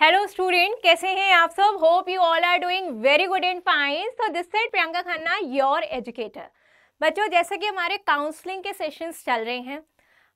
Hello student कैसे हैं आप सब hope you all are doing very good and fine so this side Priyanka Khanna your educator बच्चों जैसे कि हमारे काउंसलिंग के सेशंस चल रहे हैं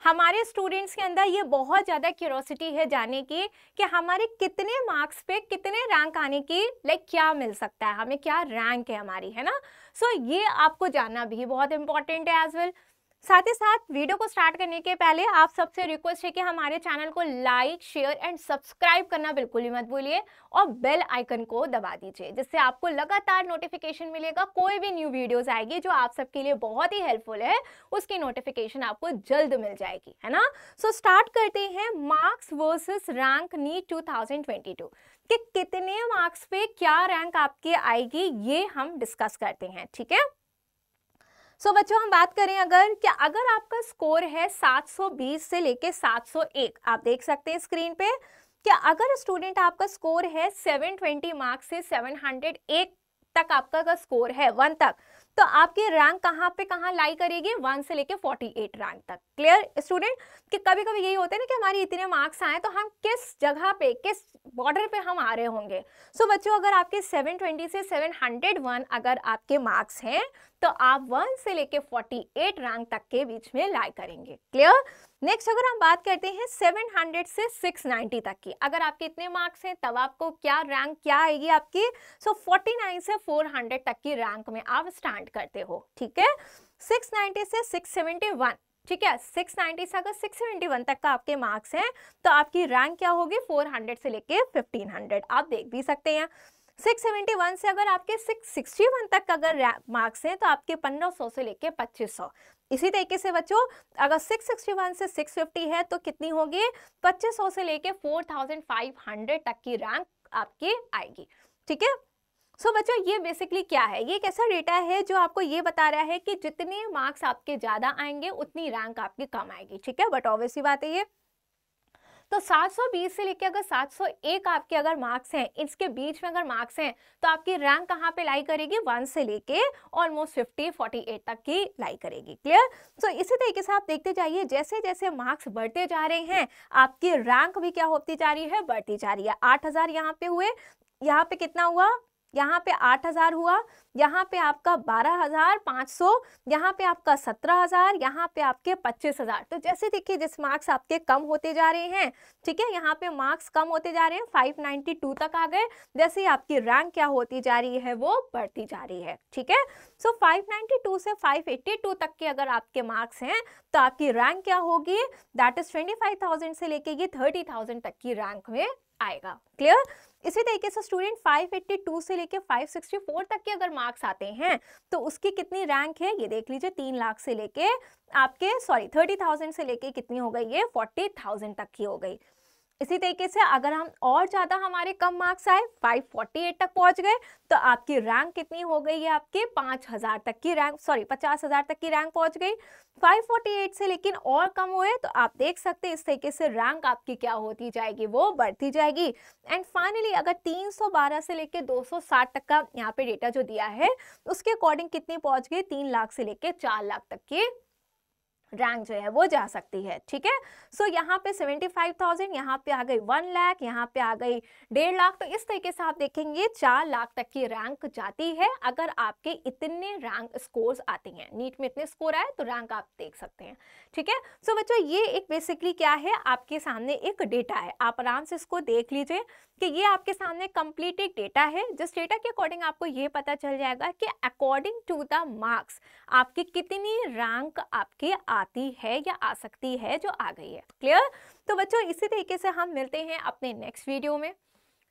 हमारे स्टूडेंट्स के अंदर ये बहुत ज़्यादा क्यूरोसिटी है जाने की कि हमारे कितने मार्क्स पे कितने रैंक आने की लाइक क्या मिल सकता है हमें क्या रैंक है हमारी है ना सो so, ये आपको जानना भी बहुत इंपॉर्टेंट है एज वेल well. साथ ही साथ वीडियो को स्टार्ट करने के पहले आप सबसे रिक्वेस्ट है कि हमारे चैनल को लाइक शेयर एंड सब्सक्राइब करना बिल्कुल ही मत भूलिए और बेल आइकन को दबा दीजिए जिससे आपको लगातार नोटिफिकेशन मिलेगा कोई भी न्यू वीडियोस आएगी जो आप सबके लिए बहुत ही हेल्पफुल है उसकी नोटिफिकेशन आपको जल्द मिल जाएगी है ना सो so, स्टार्ट करते हैं marks versus rank NEET two कि कितने मार्क्स पे क्या रैंक आपकी आएगी ये हम डिस्कस करते हैं ठीक है सो so, बच्चों हम बात करें अगर कि अगर आपका स्कोर है 720 से लेके 701 आप देख सकते हैं स्क्रीन पे कि अगर स्टूडेंट आपका स्कोर है 720 मार्क्स से 701 तक आपका का स्कोर है वन तक तो आपकी रैंक कहाँ पे कहाँ लाई करेगी वन से लेके एट रैंक तक क्लियर स्टूडेंट कि कभी कभी यही होता है ना कि हमारी इतने मार्क्स आए तो हम किस जगह पे किस बॉर्डर पे हम आ रहे होंगे सो so, बच्चों अगर आपके 720 से 701 अगर आपके मार्क्स हैं तो आप वन से लेके फोर्टी एट रैंक तक के बीच में लाई करेंगे क्लियर नेक्स्ट अगर हम बात करते हैं 700 से 690 तक की अगर आपके इतने मार्क्स हैं तब आपको क्या रैंक क्या आएगी आपकी सो so, 49 से 400 तक की रैंक में आप स्टैंड डिमांड करते हो ठीक है 690 से 671 ठीक है 690 से अगर 671 तक का आपके मार्क्स हैं तो आपकी रैंक क्या होगी 400 से लेके 1500 आप देख भी सकते हैं 671 से अगर आपके 661 तक का अगर मार्क्स हैं तो आपके 1500 से लेके 2500 इसी तरीके से बच्चों अगर 661 से 650 है तो कितनी होगी 2500 से लेके 4500 तक की रैंक आपकी आएगी ठीक है सो so, बच्चों ये बेसिकली क्या है ये एक ऐसा डेटा है जो आपको ये बता रहा है कि जितने मार्क्स आपके ज़्यादा आएंगे उतनी रैंक आपकी कम आएगी ठीक है बट ऑब्वियस ही बात है ये तो 720 से लेकर अगर 701 आपके अगर मार्क्स हैं इसके बीच में अगर मार्क्स हैं तो आपकी रैंक कहाँ पे लाई करेगी वन से लेके ऑलमोस्ट 50 48 तक की लाई करेगी क्लियर सो so, इसी तरीके से आप देखते जाइए जैसे जैसे मार्क्स बढ़ते जा रहे हैं आपकी रैंक भी क्या होती जा रही है बढ़ती जा रही है आठ हज़ार यहाँ पे हुए यहाँ पे कितना हुआ यहाँ पे आठ हज़ार हुआ यहाँ पे आपका बारह हज़ार पाँच सौ यहाँ पे आपका सत्रह हज़ार यहाँ पे आपके पच्चीस हज़ार तो जैसे देखिए जिस मार्क्स आपके कम होते जा रहे हैं ठीक है यहाँ पे मार्क्स कम होते जा रहे हैं फाइव नाइन्टी टू तक आ गए जैसे ही आपकी रैंक क्या होती जा रही है वो बढ़ती जा रही है ठीक है सो फाइव नाइन्टी टू से फाइव एट्टी टू तक के अगर आपके मार्क्स हैं तो आपकी रैंक क्या होगी that is twenty five thousand से लेके ये थर्टी थाउजेंड तक की रैंक में आएगा क्लियर इसी तरीके से स्टूडेंट 582 से लेके 564 तक के अगर मार्क्स आते हैं तो उसकी कितनी रैंक है ये देख लीजिए तीन लाख से लेके आपके सॉरी थर्टी थाउजेंड से लेके कितनी हो गई ये फोर्टी थाउजेंड तक की हो गई इसी तरीके से अगर हम और ज़्यादा हमारे कम मार्क्स आए 548 तक पहुंच गए तो आपकी रैंक कितनी हो गई है आपके 5000 तक की रैंक सॉरी 50000 तक की रैंक पहुंच गई 548 से लेकिन और कम हुए तो आप देख सकते हैं इस तरीके से रैंक आपकी क्या होती जाएगी वो बढ़ती जाएगी एंड फाइनली अगर 312 से लेकर 260 तक का यहाँ पे डेटा जो दिया है उसके अकॉर्डिंग कितनी पहुँच गई तीन लाख से लेकर चार लाख तक के रैंक जो है वो जा सकती है ठीक है सो यहाँ पे सेवेंटी फाइव थाउजेंड यहाँ पे आ गई वन लाख यहाँ पे आ गई डेढ़ लाख तो इस तरीके से आप देखेंगे चार लाख तक की रैंक जाती है अगर आपके इतने रैंक स्कोर्स आते हैं नीट में इतने स्कोर आए तो रैंक आप देख सकते हैं ठीक है सो बच्चों ये एक बेसिकली क्या है आपके सामने एक डेटा है आप आराम से इसको देख लीजिए कि ये आपके सामने कंप्लीटेड डेटा है जिस डेटा के अकॉर्डिंग आपको ये पता चल जाएगा कि अकॉर्डिंग टू द मार्क्स आपकी कितनी रैंक आपके आ आती है या आ सकती है जो आ गई है क्लियर तो बच्चों इसी तरीके से हम मिलते हैं अपने नेक्स्ट वीडियो में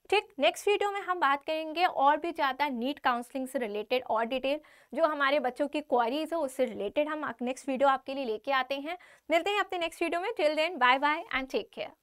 ठीक नेक्स्ट वीडियो में हम बात करेंगे और भी ज़्यादा नीट काउंसलिंग से रिलेटेड और डिटेल जो हमारे बच्चों की क्वारीज है उससे रिलेटेड हम नेक्स्ट वीडियो आपके लिए लेके आते हैं मिलते हैं अपने नेक्स्ट वीडियो में till then bye bye and take care